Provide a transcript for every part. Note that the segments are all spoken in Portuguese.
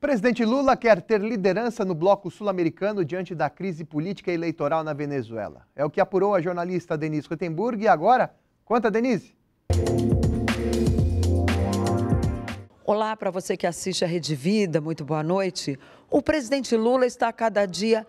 Presidente Lula quer ter liderança no bloco sul-americano diante da crise política e eleitoral na Venezuela. É o que apurou a jornalista Denise Rutenburg. E agora, conta, Denise. Olá para você que assiste a Rede Vida, muito boa noite. O presidente Lula está cada dia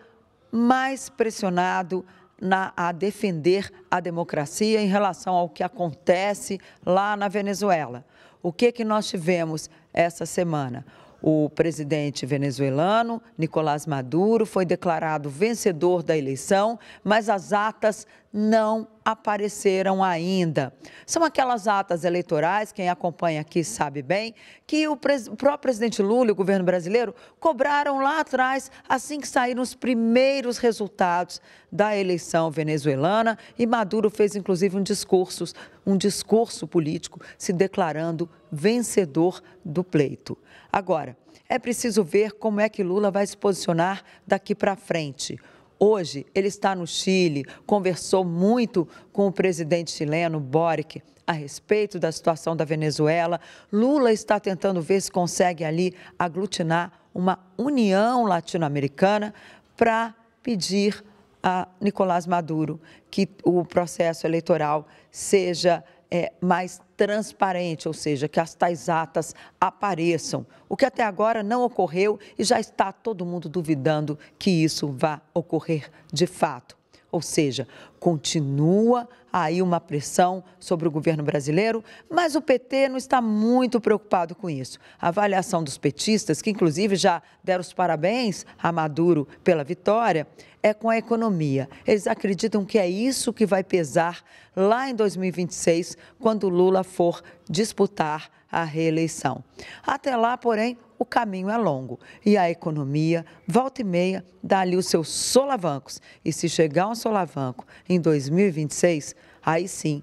mais pressionado na, a defender a democracia em relação ao que acontece lá na Venezuela. O que, que nós tivemos essa semana? O presidente venezuelano, Nicolás Maduro, foi declarado vencedor da eleição, mas as atas não apareceram ainda. São aquelas atas eleitorais, quem acompanha aqui sabe bem, que o, pres... o, próprio presidente Lula e o governo brasileiro cobraram lá atrás, assim que saíram os primeiros resultados da eleição venezuelana, e Maduro fez inclusive um discurso, um discurso político se declarando vencedor do pleito. Agora, é preciso ver como é que Lula vai se posicionar daqui para frente. Hoje, ele está no Chile, conversou muito com o presidente chileno, Boric, a respeito da situação da Venezuela. Lula está tentando ver se consegue ali aglutinar uma união latino-americana para pedir a Nicolás Maduro que o processo eleitoral seja é, mais transparente, ou seja, que as tais atas apareçam, o que até agora não ocorreu e já está todo mundo duvidando que isso vá ocorrer de fato. Ou seja, continua aí uma pressão sobre o governo brasileiro, mas o PT não está muito preocupado com isso. A avaliação dos petistas, que inclusive já deram os parabéns a Maduro pela vitória, é com a economia. Eles acreditam que é isso que vai pesar lá em 2026, quando Lula for disputar a reeleição. Até lá, porém, o caminho é longo e a economia, volta e meia, dá ali os seus solavancos. E se chegar um solavanco em 2026, aí sim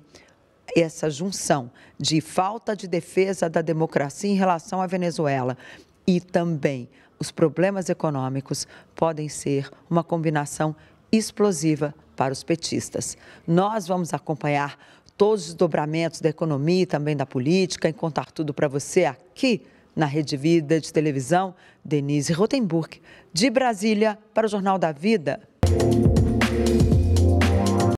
essa junção de falta de defesa da democracia em relação à Venezuela e também os problemas econômicos podem ser uma combinação explosiva para os petistas. Nós vamos acompanhar todos os dobramentos da economia e também da política e contar tudo para você aqui na Rede Vida de televisão. Denise Rotenburg, de Brasília, para o Jornal da Vida.